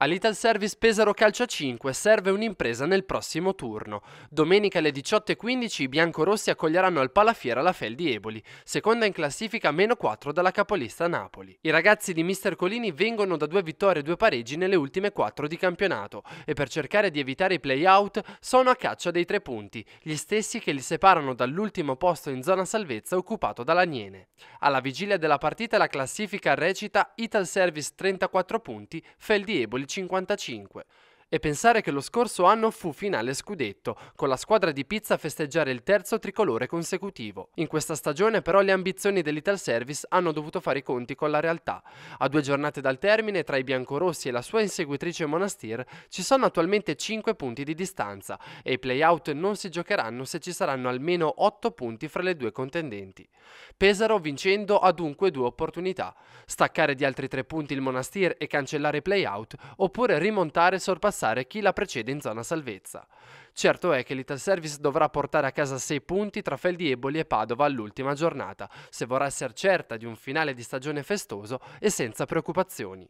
All'Ital Service Pesaro Calcio 5 serve un'impresa nel prossimo turno. Domenica alle 18.15 i biancorossi accoglieranno al Palafiera la Fel di Eboli, seconda in classifica meno 4 dalla capolista Napoli. I ragazzi di Mister Colini vengono da due vittorie e due pareggi nelle ultime 4 di campionato e per cercare di evitare i play-out sono a caccia dei tre punti, gli stessi che li separano dall'ultimo posto in zona salvezza occupato dall'Aniene. Alla vigilia della partita la classifica recita Ital Service 34 punti, Fel di Eboli 55 e pensare che lo scorso anno fu finale scudetto, con la squadra di Pizza a festeggiare il terzo tricolore consecutivo. In questa stagione però le ambizioni dell'Ital Service hanno dovuto fare i conti con la realtà. A due giornate dal termine, tra i biancorossi e la sua inseguitrice Monastir, ci sono attualmente 5 punti di distanza e i playout non si giocheranno se ci saranno almeno 8 punti fra le due contendenti. Pesaro vincendo ha dunque due opportunità, staccare di altri 3 punti il Monastir e cancellare i playout oppure rimontare e sorpassare passare chi la precede in zona salvezza. Certo è che l'Ital Service dovrà portare a casa 6 punti tra Feldieboli e Padova all'ultima giornata, se vorrà essere certa di un finale di stagione festoso e senza preoccupazioni.